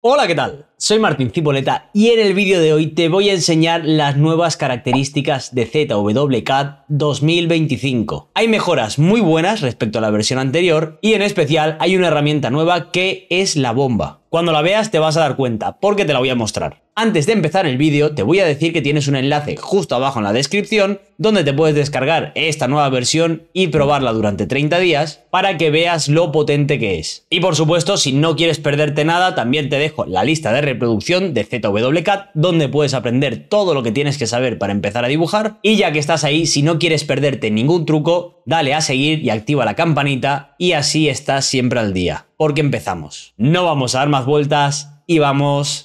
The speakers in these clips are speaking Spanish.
Hola, ¿qué tal? Soy Martín Cipoleta y en el vídeo de hoy te voy a enseñar las nuevas características de ZWCAD 2025. Hay mejoras muy buenas respecto a la versión anterior y en especial hay una herramienta nueva que es la bomba. Cuando la veas te vas a dar cuenta porque te la voy a mostrar. Antes de empezar el vídeo te voy a decir que tienes un enlace justo abajo en la descripción donde te puedes descargar esta nueva versión y probarla durante 30 días para que veas lo potente que es. Y por supuesto si no quieres perderte nada también te dejo la lista de reproducción de ZWCAT, donde puedes aprender todo lo que tienes que saber para empezar a dibujar. Y ya que estás ahí, si no quieres perderte ningún truco, dale a seguir y activa la campanita y así estás siempre al día. Porque empezamos. No vamos a dar más vueltas y vamos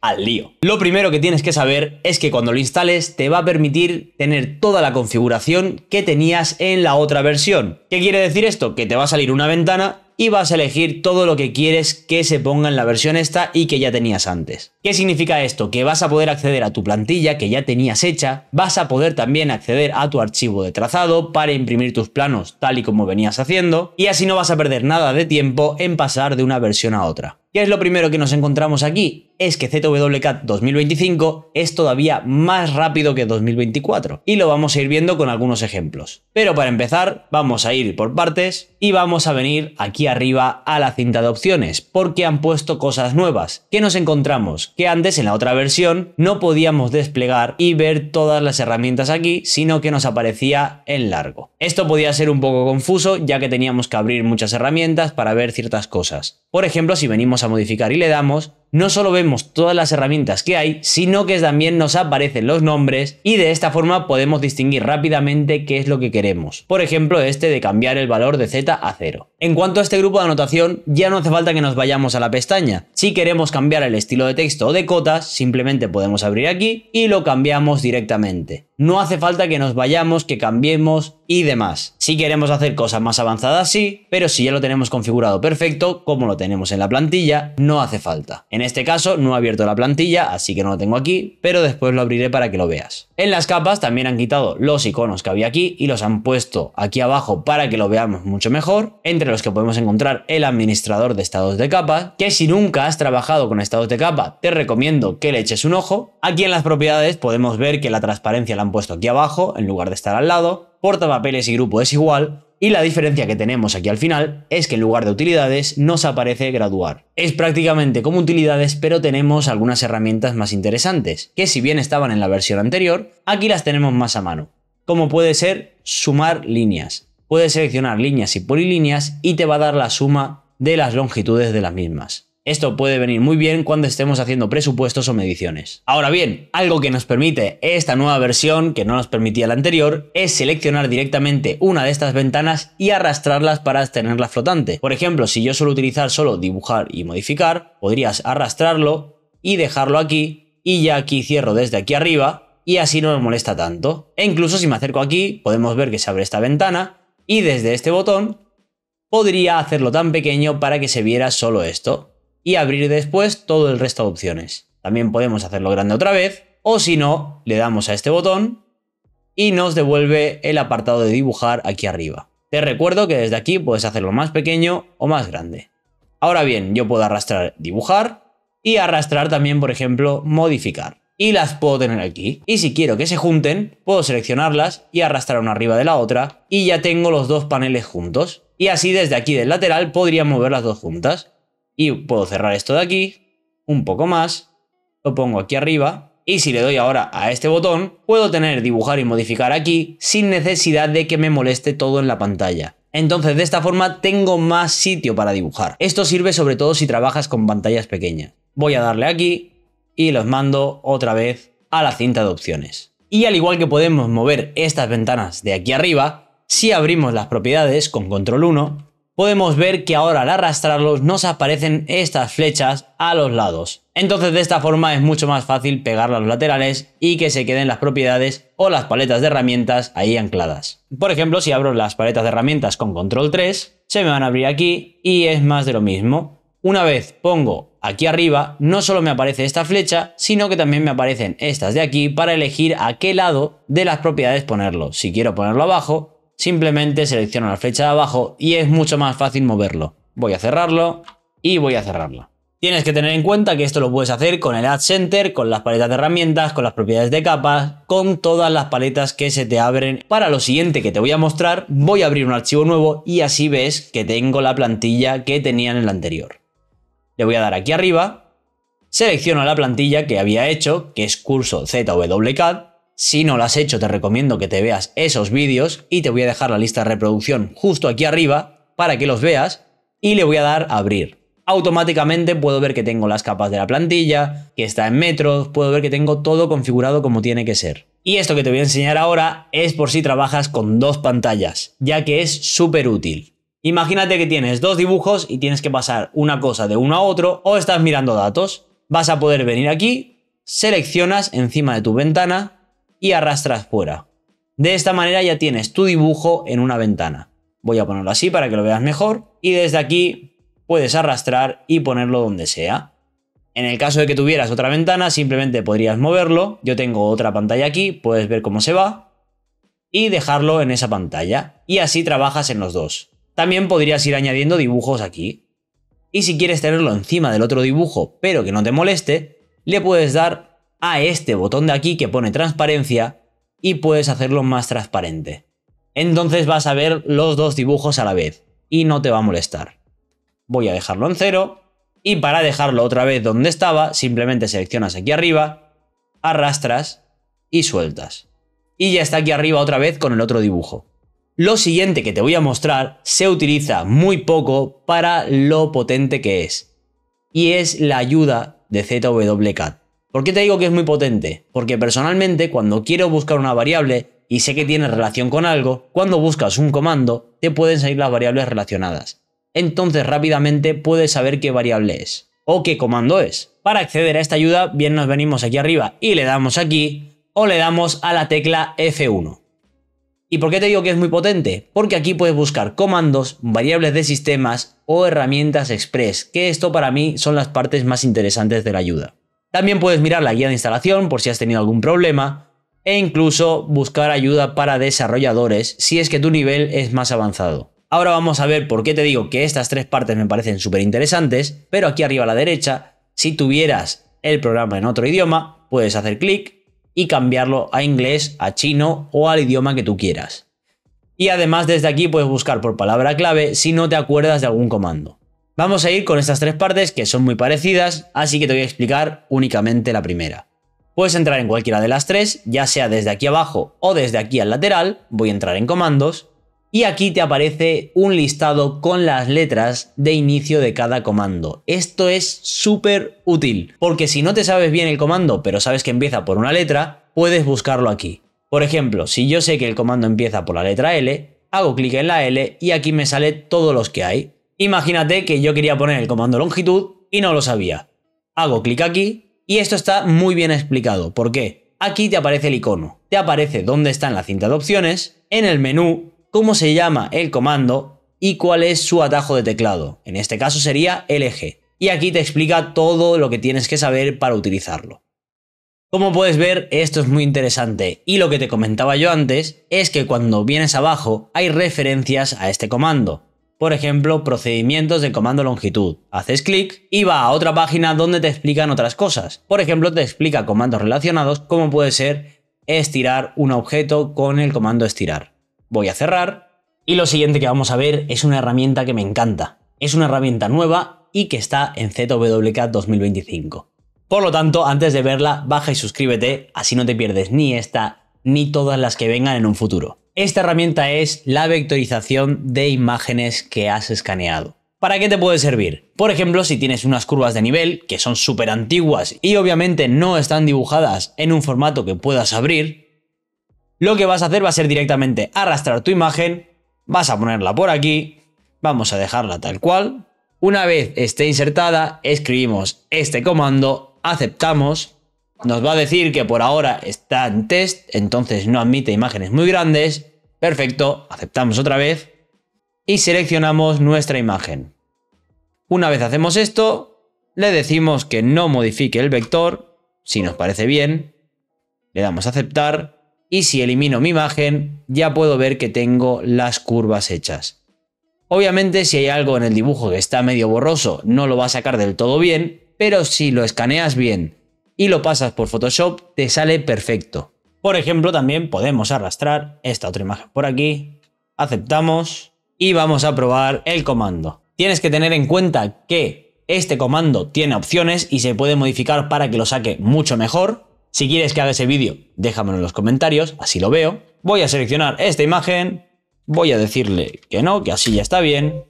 al lío. Lo primero que tienes que saber es que cuando lo instales te va a permitir tener toda la configuración que tenías en la otra versión. ¿Qué quiere decir esto? Que te va a salir una ventana y vas a elegir todo lo que quieres que se ponga en la versión esta y que ya tenías antes. ¿Qué significa esto? Que vas a poder acceder a tu plantilla que ya tenías hecha, vas a poder también acceder a tu archivo de trazado para imprimir tus planos tal y como venías haciendo y así no vas a perder nada de tiempo en pasar de una versión a otra. ¿Qué es lo primero que nos encontramos aquí? Es que ZWCAT 2025 es todavía más rápido que 2024 y lo vamos a ir viendo con algunos ejemplos. Pero para empezar vamos a ir por partes y vamos a venir aquí arriba a la cinta de opciones porque han puesto cosas nuevas. ¿Qué nos encontramos? Que antes en la otra versión no podíamos desplegar y ver todas las herramientas aquí sino que nos aparecía en largo. Esto podía ser un poco confuso ya que teníamos que abrir muchas herramientas para ver ciertas cosas. Por ejemplo si venimos a modificar y le damos, no solo vemos todas las herramientas que hay, sino que también nos aparecen los nombres y de esta forma podemos distinguir rápidamente qué es lo que queremos. Por ejemplo, este de cambiar el valor de z a 0. En cuanto a este grupo de anotación, ya no hace falta que nos vayamos a la pestaña. Si queremos cambiar el estilo de texto o de cotas, simplemente podemos abrir aquí y lo cambiamos directamente. No hace falta que nos vayamos, que cambiemos y demás. Si queremos hacer cosas más avanzadas, sí, pero si ya lo tenemos configurado perfecto, como lo tenemos en la plantilla, no hace falta. En este caso no he abierto la plantilla, así que no lo tengo aquí, pero después lo abriré para que lo veas. En las capas también han quitado los iconos que había aquí y los han puesto aquí abajo para que lo veamos mucho mejor, entre los que podemos encontrar el administrador de estados de capa, que si nunca has trabajado con estados de capa, te recomiendo que le eches un ojo. Aquí en las propiedades podemos ver que la transparencia la han puesto aquí abajo, en lugar de estar al lado, portapapeles y grupo es igual, y la diferencia que tenemos aquí al final es que en lugar de utilidades nos aparece graduar. Es prácticamente como utilidades pero tenemos algunas herramientas más interesantes, que si bien estaban en la versión anterior, aquí las tenemos más a mano, como puede ser sumar líneas. Puedes seleccionar líneas y polilíneas y te va a dar la suma de las longitudes de las mismas. Esto puede venir muy bien cuando estemos haciendo presupuestos o mediciones. Ahora bien, algo que nos permite esta nueva versión, que no nos permitía la anterior, es seleccionar directamente una de estas ventanas y arrastrarlas para tenerla flotante. Por ejemplo, si yo suelo utilizar solo dibujar y modificar, podrías arrastrarlo y dejarlo aquí y ya aquí cierro desde aquí arriba y así no me molesta tanto. E incluso si me acerco aquí, podemos ver que se abre esta ventana y desde este botón podría hacerlo tan pequeño para que se viera solo esto y abrir después todo el resto de opciones. También podemos hacerlo grande otra vez o si no, le damos a este botón y nos devuelve el apartado de dibujar aquí arriba. Te recuerdo que desde aquí puedes hacerlo más pequeño o más grande. Ahora bien, yo puedo arrastrar dibujar y arrastrar también, por ejemplo, modificar. Y las puedo tener aquí. Y si quiero que se junten, puedo seleccionarlas y arrastrar una arriba de la otra y ya tengo los dos paneles juntos. Y así desde aquí del lateral podría mover las dos juntas. Y puedo cerrar esto de aquí, un poco más, lo pongo aquí arriba. Y si le doy ahora a este botón, puedo tener dibujar y modificar aquí sin necesidad de que me moleste todo en la pantalla. Entonces de esta forma tengo más sitio para dibujar. Esto sirve sobre todo si trabajas con pantallas pequeñas. Voy a darle aquí y los mando otra vez a la cinta de opciones. Y al igual que podemos mover estas ventanas de aquí arriba, si abrimos las propiedades con control 1, podemos ver que ahora al arrastrarlos nos aparecen estas flechas a los lados. Entonces de esta forma es mucho más fácil pegar a los laterales y que se queden las propiedades o las paletas de herramientas ahí ancladas. Por ejemplo, si abro las paletas de herramientas con control 3, se me van a abrir aquí y es más de lo mismo. Una vez pongo aquí arriba, no solo me aparece esta flecha, sino que también me aparecen estas de aquí para elegir a qué lado de las propiedades ponerlo. Si quiero ponerlo abajo, simplemente selecciono la flecha de abajo y es mucho más fácil moverlo. Voy a cerrarlo y voy a cerrarlo. Tienes que tener en cuenta que esto lo puedes hacer con el Add Center, con las paletas de herramientas, con las propiedades de capas, con todas las paletas que se te abren. Para lo siguiente que te voy a mostrar, voy a abrir un archivo nuevo y así ves que tengo la plantilla que tenía en el anterior. Le voy a dar aquí arriba, selecciono la plantilla que había hecho, que es curso ZWCAD, si no lo has hecho, te recomiendo que te veas esos vídeos y te voy a dejar la lista de reproducción justo aquí arriba para que los veas y le voy a dar a abrir. Automáticamente puedo ver que tengo las capas de la plantilla, que está en metros, puedo ver que tengo todo configurado como tiene que ser. Y esto que te voy a enseñar ahora es por si trabajas con dos pantallas, ya que es súper útil. Imagínate que tienes dos dibujos y tienes que pasar una cosa de uno a otro o estás mirando datos. Vas a poder venir aquí, seleccionas encima de tu ventana, y arrastras fuera. De esta manera ya tienes tu dibujo en una ventana. Voy a ponerlo así para que lo veas mejor y desde aquí puedes arrastrar y ponerlo donde sea. En el caso de que tuvieras otra ventana, simplemente podrías moverlo. Yo tengo otra pantalla aquí, puedes ver cómo se va y dejarlo en esa pantalla. Y así trabajas en los dos. También podrías ir añadiendo dibujos aquí. Y si quieres tenerlo encima del otro dibujo, pero que no te moleste, le puedes dar a este botón de aquí que pone transparencia y puedes hacerlo más transparente. Entonces vas a ver los dos dibujos a la vez y no te va a molestar. Voy a dejarlo en cero y para dejarlo otra vez donde estaba simplemente seleccionas aquí arriba, arrastras y sueltas. Y ya está aquí arriba otra vez con el otro dibujo. Lo siguiente que te voy a mostrar se utiliza muy poco para lo potente que es y es la ayuda de ZWCAD. ¿Por qué te digo que es muy potente? Porque personalmente cuando quiero buscar una variable y sé que tiene relación con algo, cuando buscas un comando te pueden salir las variables relacionadas. Entonces rápidamente puedes saber qué variable es o qué comando es. Para acceder a esta ayuda, bien nos venimos aquí arriba y le damos aquí o le damos a la tecla F1. ¿Y por qué te digo que es muy potente? Porque aquí puedes buscar comandos, variables de sistemas o herramientas express, que esto para mí son las partes más interesantes de la ayuda. También puedes mirar la guía de instalación por si has tenido algún problema e incluso buscar ayuda para desarrolladores si es que tu nivel es más avanzado. Ahora vamos a ver por qué te digo que estas tres partes me parecen súper interesantes, pero aquí arriba a la derecha, si tuvieras el programa en otro idioma, puedes hacer clic y cambiarlo a inglés, a chino o al idioma que tú quieras. Y además desde aquí puedes buscar por palabra clave si no te acuerdas de algún comando. Vamos a ir con estas tres partes que son muy parecidas, así que te voy a explicar únicamente la primera. Puedes entrar en cualquiera de las tres, ya sea desde aquí abajo o desde aquí al lateral, voy a entrar en comandos, y aquí te aparece un listado con las letras de inicio de cada comando. Esto es súper útil, porque si no te sabes bien el comando, pero sabes que empieza por una letra, puedes buscarlo aquí. Por ejemplo, si yo sé que el comando empieza por la letra L, hago clic en la L y aquí me sale todos los que hay. Imagínate que yo quería poner el comando longitud y no lo sabía. Hago clic aquí y esto está muy bien explicado. ¿Por qué? Aquí te aparece el icono, te aparece dónde está en la cinta de opciones, en el menú, cómo se llama el comando y cuál es su atajo de teclado. En este caso sería el eje Y aquí te explica todo lo que tienes que saber para utilizarlo. Como puedes ver, esto es muy interesante y lo que te comentaba yo antes es que cuando vienes abajo hay referencias a este comando. Por ejemplo, procedimientos de comando longitud. Haces clic y va a otra página donde te explican otras cosas. Por ejemplo, te explica comandos relacionados como puede ser estirar un objeto con el comando estirar. Voy a cerrar y lo siguiente que vamos a ver es una herramienta que me encanta. Es una herramienta nueva y que está en ZWK 2025. Por lo tanto, antes de verla, baja y suscríbete, así no te pierdes ni esta ni todas las que vengan en un futuro. Esta herramienta es la vectorización de imágenes que has escaneado. ¿Para qué te puede servir? Por ejemplo, si tienes unas curvas de nivel que son súper antiguas y obviamente no están dibujadas en un formato que puedas abrir, lo que vas a hacer va a ser directamente arrastrar tu imagen, vas a ponerla por aquí, vamos a dejarla tal cual. Una vez esté insertada, escribimos este comando, aceptamos nos va a decir que por ahora está en test, entonces no admite imágenes muy grandes. Perfecto, aceptamos otra vez y seleccionamos nuestra imagen. Una vez hacemos esto, le decimos que no modifique el vector, si nos parece bien. Le damos a aceptar y si elimino mi imagen, ya puedo ver que tengo las curvas hechas. Obviamente si hay algo en el dibujo que está medio borroso, no lo va a sacar del todo bien, pero si lo escaneas bien y lo pasas por Photoshop, te sale perfecto. Por ejemplo, también podemos arrastrar esta otra imagen por aquí, aceptamos y vamos a probar el comando. Tienes que tener en cuenta que este comando tiene opciones y se puede modificar para que lo saque mucho mejor. Si quieres que haga ese vídeo, déjamelo en los comentarios, así lo veo. Voy a seleccionar esta imagen, voy a decirle que no, que así ya está bien,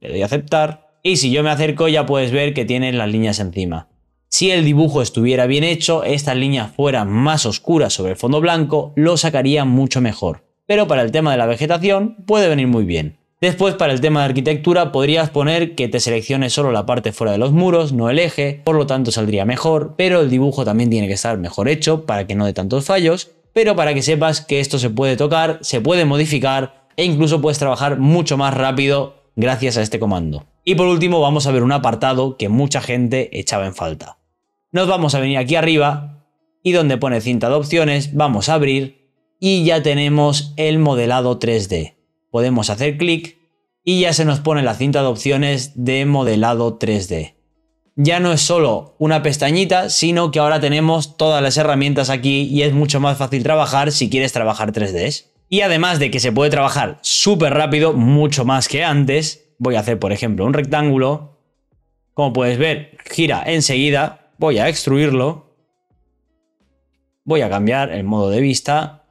le doy a aceptar. Y si yo me acerco ya puedes ver que tiene las líneas encima. Si el dibujo estuviera bien hecho, estas líneas fueran más oscuras sobre el fondo blanco, lo sacaría mucho mejor. Pero para el tema de la vegetación puede venir muy bien. Después para el tema de arquitectura podrías poner que te seleccione solo la parte fuera de los muros, no el eje, por lo tanto saldría mejor, pero el dibujo también tiene que estar mejor hecho para que no dé tantos fallos, pero para que sepas que esto se puede tocar, se puede modificar e incluso puedes trabajar mucho más rápido gracias a este comando. Y por último vamos a ver un apartado que mucha gente echaba en falta nos vamos a venir aquí arriba y donde pone cinta de opciones vamos a abrir y ya tenemos el modelado 3D. Podemos hacer clic y ya se nos pone la cinta de opciones de modelado 3D. Ya no es solo una pestañita, sino que ahora tenemos todas las herramientas aquí y es mucho más fácil trabajar si quieres trabajar 3 d Y además de que se puede trabajar súper rápido, mucho más que antes, voy a hacer por ejemplo un rectángulo. Como puedes ver, gira enseguida Voy a extruirlo. Voy a cambiar el modo de vista.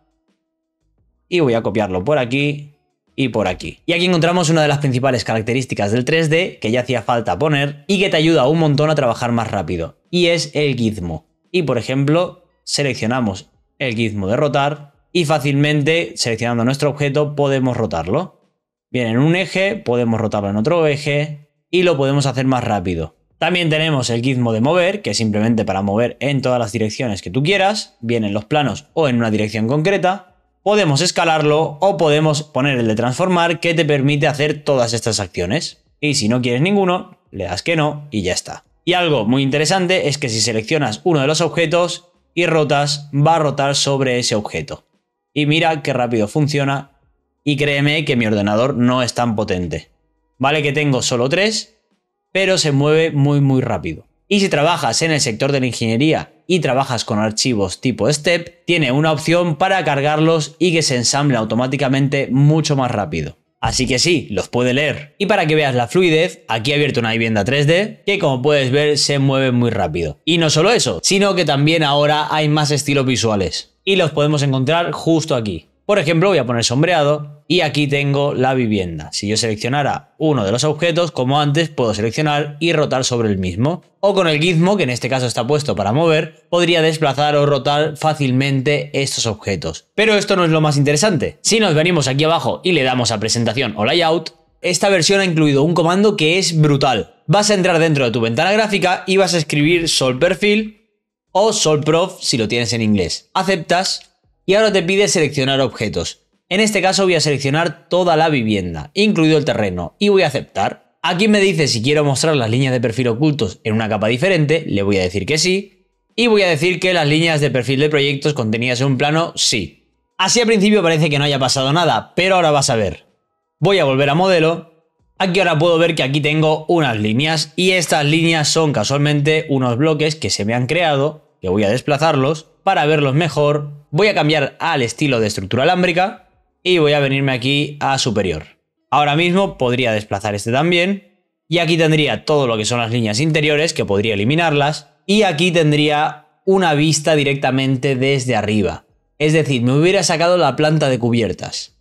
Y voy a copiarlo por aquí y por aquí. Y aquí encontramos una de las principales características del 3D que ya hacía falta poner y que te ayuda un montón a trabajar más rápido. Y es el gizmo. Y por ejemplo, seleccionamos el gizmo de rotar y fácilmente seleccionando nuestro objeto podemos rotarlo. Bien, en un eje podemos rotarlo en otro eje y lo podemos hacer más rápido. También tenemos el gizmo de mover, que es simplemente para mover en todas las direcciones que tú quieras, bien en los planos o en una dirección concreta. Podemos escalarlo o podemos poner el de transformar que te permite hacer todas estas acciones. Y si no quieres ninguno, le das que no y ya está. Y algo muy interesante es que si seleccionas uno de los objetos y rotas, va a rotar sobre ese objeto. Y mira qué rápido funciona. Y créeme que mi ordenador no es tan potente. Vale que tengo solo tres, pero se mueve muy muy rápido. Y si trabajas en el sector de la ingeniería y trabajas con archivos tipo STEP, tiene una opción para cargarlos y que se ensamble automáticamente mucho más rápido. Así que sí, los puede leer. Y para que veas la fluidez, aquí he abierto una vivienda 3D que como puedes ver se mueve muy rápido. Y no solo eso, sino que también ahora hay más estilos visuales. Y los podemos encontrar justo aquí. Por ejemplo, voy a poner sombreado y aquí tengo la vivienda. Si yo seleccionara uno de los objetos, como antes, puedo seleccionar y rotar sobre el mismo. O con el gizmo, que en este caso está puesto para mover, podría desplazar o rotar fácilmente estos objetos. Pero esto no es lo más interesante. Si nos venimos aquí abajo y le damos a presentación o layout, esta versión ha incluido un comando que es brutal. Vas a entrar dentro de tu ventana gráfica y vas a escribir sol perfil o sol prof si lo tienes en inglés. Aceptas y ahora te pide seleccionar objetos. En este caso voy a seleccionar toda la vivienda, incluido el terreno, y voy a aceptar. Aquí me dice si quiero mostrar las líneas de perfil ocultos en una capa diferente, le voy a decir que sí, y voy a decir que las líneas de perfil de proyectos contenidas en un plano, sí. Así al principio parece que no haya pasado nada, pero ahora vas a ver. Voy a volver a modelo, aquí ahora puedo ver que aquí tengo unas líneas, y estas líneas son casualmente unos bloques que se me han creado, que voy a desplazarlos para verlos mejor. Voy a cambiar al estilo de estructura alámbrica y voy a venirme aquí a superior. Ahora mismo podría desplazar este también y aquí tendría todo lo que son las líneas interiores que podría eliminarlas y aquí tendría una vista directamente desde arriba. Es decir, me hubiera sacado la planta de cubiertas.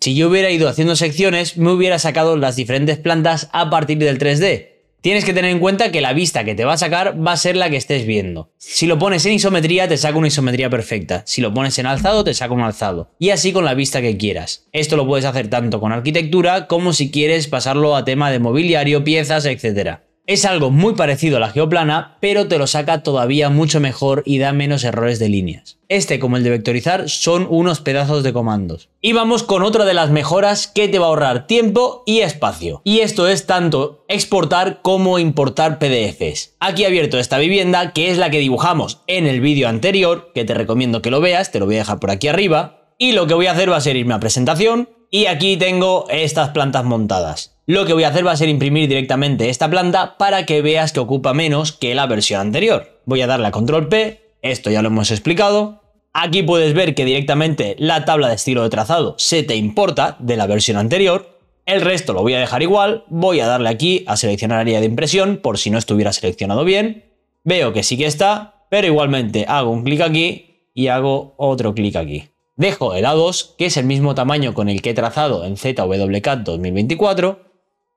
Si yo hubiera ido haciendo secciones, me hubiera sacado las diferentes plantas a partir del 3D, tienes que tener en cuenta que la vista que te va a sacar va a ser la que estés viendo. Si lo pones en isometría, te saca una isometría perfecta. Si lo pones en alzado, te saca un alzado. Y así con la vista que quieras. Esto lo puedes hacer tanto con arquitectura como si quieres pasarlo a tema de mobiliario, piezas, etcétera. Es algo muy parecido a la geoplana, pero te lo saca todavía mucho mejor y da menos errores de líneas. Este como el de vectorizar son unos pedazos de comandos. Y vamos con otra de las mejoras que te va a ahorrar tiempo y espacio. Y esto es tanto exportar como importar PDFs. Aquí abierto esta vivienda que es la que dibujamos en el vídeo anterior, que te recomiendo que lo veas, te lo voy a dejar por aquí arriba. Y lo que voy a hacer va a ser irme a presentación, y aquí tengo estas plantas montadas. Lo que voy a hacer va a ser imprimir directamente esta planta para que veas que ocupa menos que la versión anterior. Voy a darle a control P, esto ya lo hemos explicado. Aquí puedes ver que directamente la tabla de estilo de trazado se te importa de la versión anterior. El resto lo voy a dejar igual, voy a darle aquí a seleccionar área de impresión por si no estuviera seleccionado bien. Veo que sí que está, pero igualmente hago un clic aquí y hago otro clic aquí. Dejo el A2, que es el mismo tamaño con el que he trazado en ZWCAT 2024,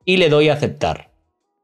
y le doy a aceptar.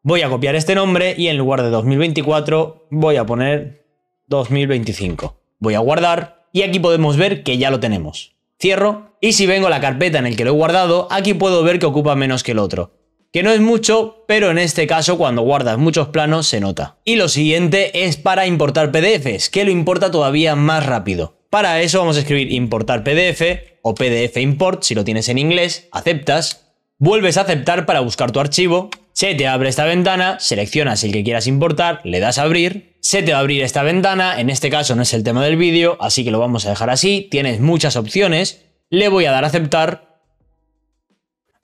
Voy a copiar este nombre y en lugar de 2024 voy a poner 2025. Voy a guardar y aquí podemos ver que ya lo tenemos. Cierro y si vengo a la carpeta en el que lo he guardado, aquí puedo ver que ocupa menos que el otro. Que no es mucho, pero en este caso cuando guardas muchos planos se nota. Y lo siguiente es para importar PDFs, que lo importa todavía más rápido. Para eso vamos a escribir importar PDF o PDF import si lo tienes en inglés, aceptas, vuelves a aceptar para buscar tu archivo, se te abre esta ventana, seleccionas el que quieras importar, le das a abrir, se te va a abrir esta ventana, en este caso no es el tema del vídeo, así que lo vamos a dejar así, tienes muchas opciones, le voy a dar a aceptar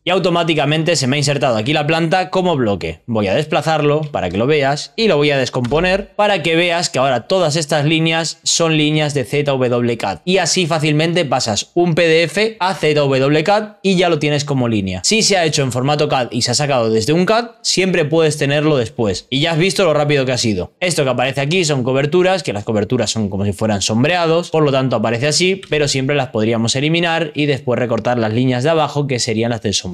y automáticamente se me ha insertado aquí la planta como bloque. Voy a desplazarlo para que lo veas y lo voy a descomponer para que veas que ahora todas estas líneas son líneas de ZWCAD y así fácilmente pasas un PDF a ZWCAD y ya lo tienes como línea. Si se ha hecho en formato CAD y se ha sacado desde un CAD, siempre puedes tenerlo después y ya has visto lo rápido que ha sido. Esto que aparece aquí son coberturas, que las coberturas son como si fueran sombreados, por lo tanto aparece así, pero siempre las podríamos eliminar y después recortar las líneas de abajo que serían las del sombreado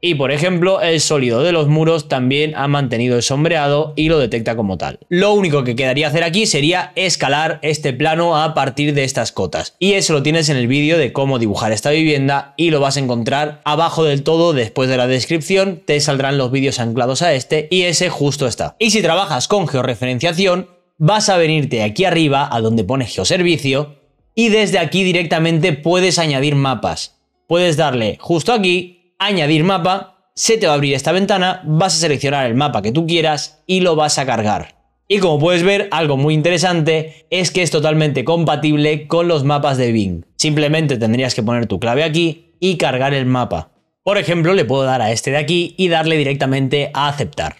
y por ejemplo, el sólido de los muros también ha mantenido el sombreado y lo detecta como tal. Lo único que quedaría hacer aquí sería escalar este plano a partir de estas cotas. Y eso lo tienes en el vídeo de cómo dibujar esta vivienda y lo vas a encontrar abajo del todo después de la descripción, te saldrán los vídeos anclados a este y ese justo está. Y si trabajas con georreferenciación, vas a venirte aquí arriba a donde pones geoservicio y desde aquí directamente puedes añadir mapas. Puedes darle justo aquí añadir mapa, se te va a abrir esta ventana, vas a seleccionar el mapa que tú quieras y lo vas a cargar. Y como puedes ver, algo muy interesante es que es totalmente compatible con los mapas de Bing. Simplemente tendrías que poner tu clave aquí y cargar el mapa. Por ejemplo, le puedo dar a este de aquí y darle directamente a aceptar.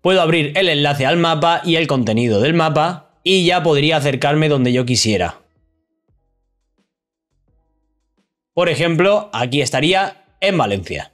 Puedo abrir el enlace al mapa y el contenido del mapa y ya podría acercarme donde yo quisiera. Por ejemplo, aquí estaría en Valencia.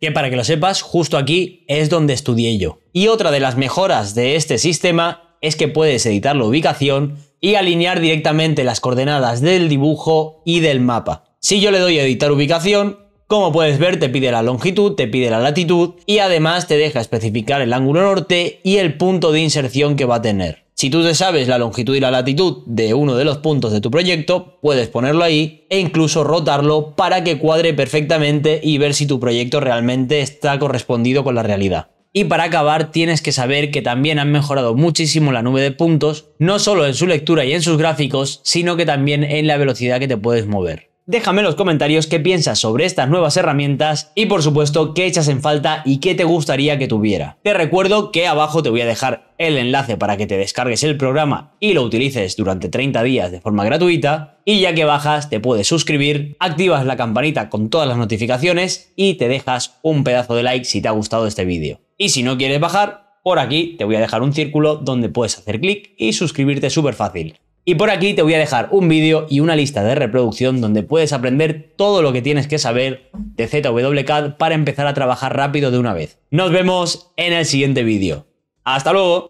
Que para que lo sepas, justo aquí es donde estudié yo. Y otra de las mejoras de este sistema es que puedes editar la ubicación y alinear directamente las coordenadas del dibujo y del mapa. Si yo le doy a editar ubicación, como puedes ver te pide la longitud, te pide la latitud y además te deja especificar el ángulo norte y el punto de inserción que va a tener. Si tú te sabes la longitud y la latitud de uno de los puntos de tu proyecto, puedes ponerlo ahí e incluso rotarlo para que cuadre perfectamente y ver si tu proyecto realmente está correspondido con la realidad. Y para acabar tienes que saber que también han mejorado muchísimo la nube de puntos, no solo en su lectura y en sus gráficos, sino que también en la velocidad que te puedes mover. Déjame en los comentarios qué piensas sobre estas nuevas herramientas y por supuesto qué echas en falta y qué te gustaría que tuviera. Te recuerdo que abajo te voy a dejar el enlace para que te descargues el programa y lo utilices durante 30 días de forma gratuita y ya que bajas te puedes suscribir, activas la campanita con todas las notificaciones y te dejas un pedazo de like si te ha gustado este vídeo. Y si no quieres bajar, por aquí te voy a dejar un círculo donde puedes hacer clic y suscribirte súper fácil. Y por aquí te voy a dejar un vídeo y una lista de reproducción donde puedes aprender todo lo que tienes que saber de ZWCAD para empezar a trabajar rápido de una vez. Nos vemos en el siguiente vídeo. ¡Hasta luego!